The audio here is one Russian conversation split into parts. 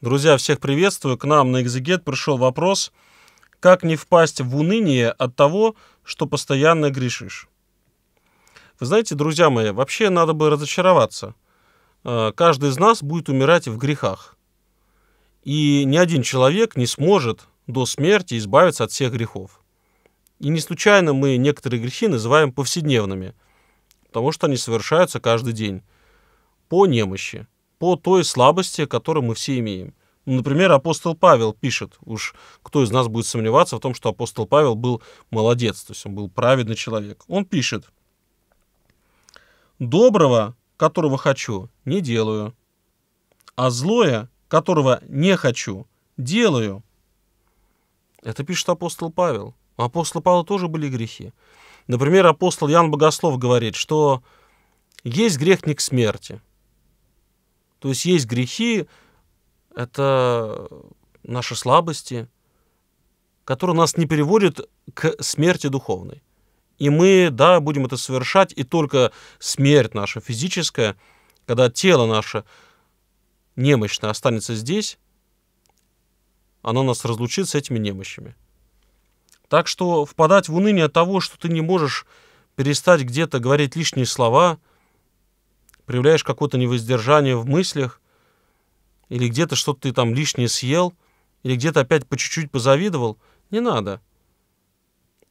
Друзья, всех приветствую. К нам на Экзегет пришел вопрос, как не впасть в уныние от того, что постоянно грешишь. Вы знаете, друзья мои, вообще надо бы разочароваться. Э, каждый из нас будет умирать в грехах. И ни один человек не сможет до смерти избавиться от всех грехов. И не случайно мы некоторые грехи называем повседневными, потому что они совершаются каждый день по немощи – по той слабости, которую мы все имеем. Ну, например, апостол Павел пишет, уж кто из нас будет сомневаться в том, что апостол Павел был молодец, то есть он был праведный человек. Он пишет, «Доброго, которого хочу, не делаю, а злое, которого не хочу, делаю». Это пишет апостол Павел. У апостола Павла тоже были грехи. Например, апостол Ян Богослов говорит, что есть грех не к смерти – то есть есть грехи, это наши слабости, которые нас не переводят к смерти духовной. И мы, да, будем это совершать, и только смерть наша физическая, когда тело наше немощное останется здесь, оно нас разлучит с этими немощами. Так что впадать в уныние от того, что ты не можешь перестать где-то говорить лишние слова – проявляешь какое-то невоздержание в мыслях, или где-то что-то ты там лишнее съел, или где-то опять по чуть-чуть позавидовал, не надо.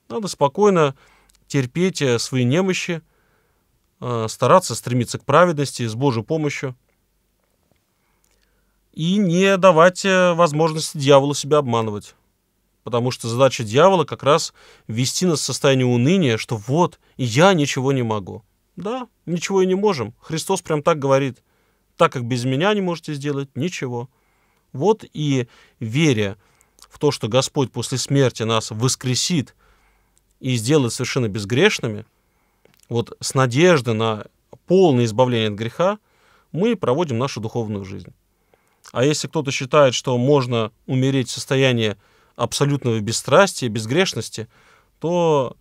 Надо спокойно терпеть э, свои немощи, э, стараться стремиться к праведности с Божьей помощью и не давать э, возможности дьяволу себя обманывать. Потому что задача дьявола как раз ввести нас в состояние уныния, что вот, и я ничего не могу. Да, ничего и не можем. Христос прям так говорит. Так как без меня не можете сделать ничего. Вот и веря в то, что Господь после смерти нас воскресит и сделает совершенно безгрешными, вот с надеждой на полное избавление от греха, мы проводим нашу духовную жизнь. А если кто-то считает, что можно умереть в состоянии абсолютного бесстрастия, безгрешности, то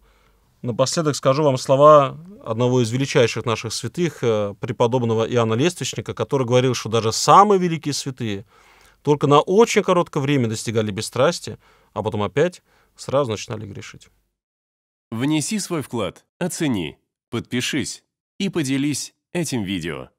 Напоследок скажу вам слова одного из величайших наших святых, э, преподобного Иоанна Лествичника, который говорил, что даже самые великие святые только на очень короткое время достигали бесстрастия, а потом опять сразу начинали грешить. Внеси свой вклад, оцени, подпишись и поделись этим видео.